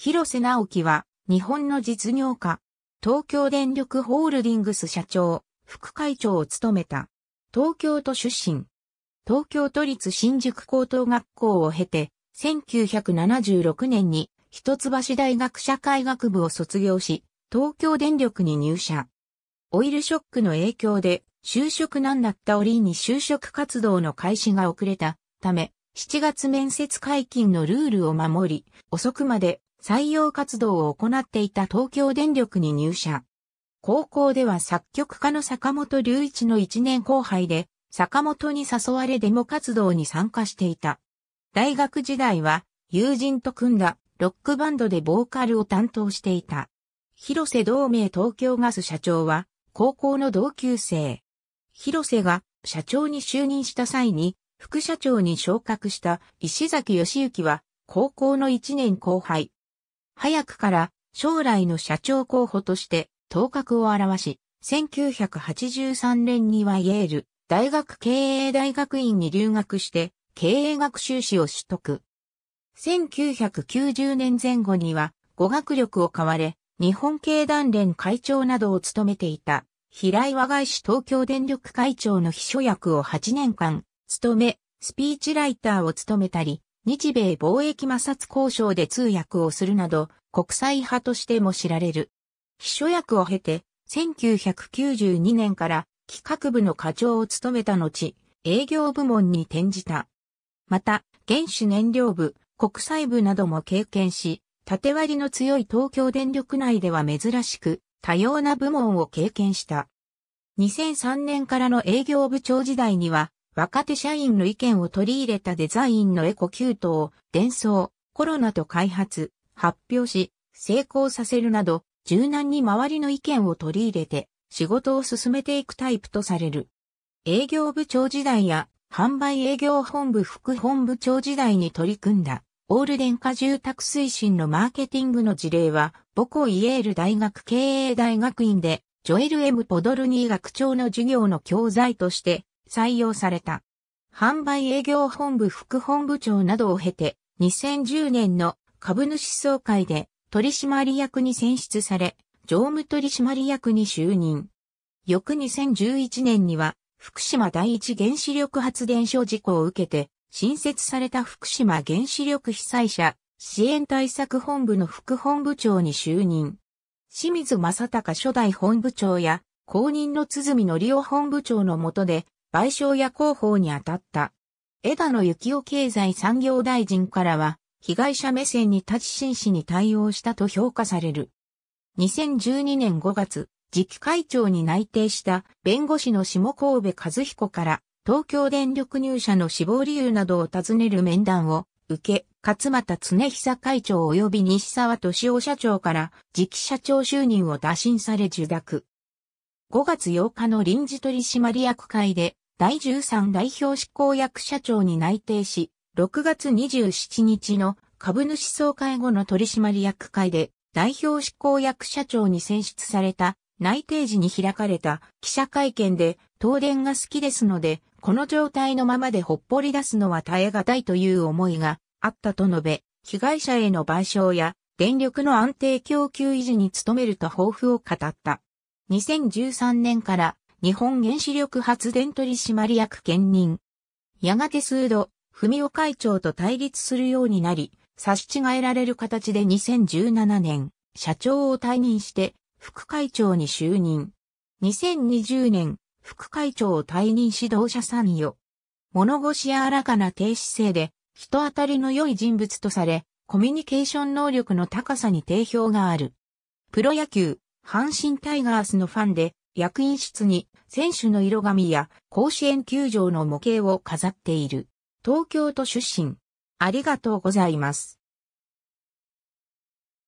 広瀬直樹は、日本の実業家、東京電力ホールディングス社長、副会長を務めた。東京都出身。東京都立新宿高等学校を経て、1976年に一橋大学社会学部を卒業し、東京電力に入社。オイルショックの影響で就職難だった折に就職活動の開始が遅れたため、7月面接解禁のルールを守り、遅くまで採用活動を行っていた東京電力に入社。高校では作曲家の坂本隆一の1年後輩で、坂本に誘われデモ活動に参加していた。大学時代は友人と組んだロックバンドでボーカルを担当していた。広瀬同盟東京ガス社長は高校の同級生。広瀬が社長に就任した際に副社長に昇格した石崎義行は高校の1年後輩。早くから将来の社長候補として頭角を現し、1983年にはイェール大学経営大学院に留学して経営学修士を取得。1990年前後には語学力を買われ、日本経団連会長などを務めていた平井和外市東京電力会長の秘書役を8年間務め、スピーチライターを務めたり、日米貿易摩擦交渉で通訳をするなど、国際派としても知られる。秘書役を経て、1992年から企画部の課長を務めた後、営業部門に転じた。また、原子燃料部、国際部なども経験し、縦割りの強い東京電力内では珍しく、多様な部門を経験した。2003年からの営業部長時代には、若手社員の意見を取り入れたデザインのエコキュートを、伝送、コロナと開発、発表し、成功させるなど、柔軟に周りの意見を取り入れて、仕事を進めていくタイプとされる。営業部長時代や、販売営業本部副本部長時代に取り組んだ、オール電化住宅推進のマーケティングの事例は、母校イエール大学経営大学院で、ジョエル・エムポドルニー学長の授業の教材として、採用された。販売営業本部副本部長などを経て、2010年の株主総会で取締役に選出され、常務取締役に就任。翌2011年には、福島第一原子力発電所事故を受けて、新設された福島原子力被災者支援対策本部の副本部長に就任。清水正隆初代本部長や、後任の鼓のり夫本部長の下で、賠償や広報に当たった。枝野幸男経済産業大臣からは、被害者目線に立ち真摯に対応したと評価される。2012年5月、次期会長に内定した弁護士の下神戸和彦から東京電力入社の死亡理由などを尋ねる面談を受け、勝又恒久会長及び西沢敏夫社長から次期社長就任を打診され受諾。5月8日の臨時取締役会で第13代表執行役社長に内定し、6月27日の株主総会後の取締役会で代表執行役社長に選出された内定時に開かれた記者会見で東電が好きですので、この状態のままでほっぽり出すのは耐え難いという思いがあったと述べ、被害者への賠償や電力の安定供給維持に努めると抱負を語った。2013年から日本原子力発電取締役兼任。やがて数度、文雄会長と対立するようになり、差し違えられる形で2017年、社長を退任して、副会長に就任。2020年、副会長を退任指導者参与。物腰柔らかな低姿勢で、人当たりの良い人物とされ、コミュニケーション能力の高さに定評がある。プロ野球、阪神タイガースのファンで、役員室に選手の色紙や甲子園球場の模型を飾っている。東京都出身。ありがとうございます。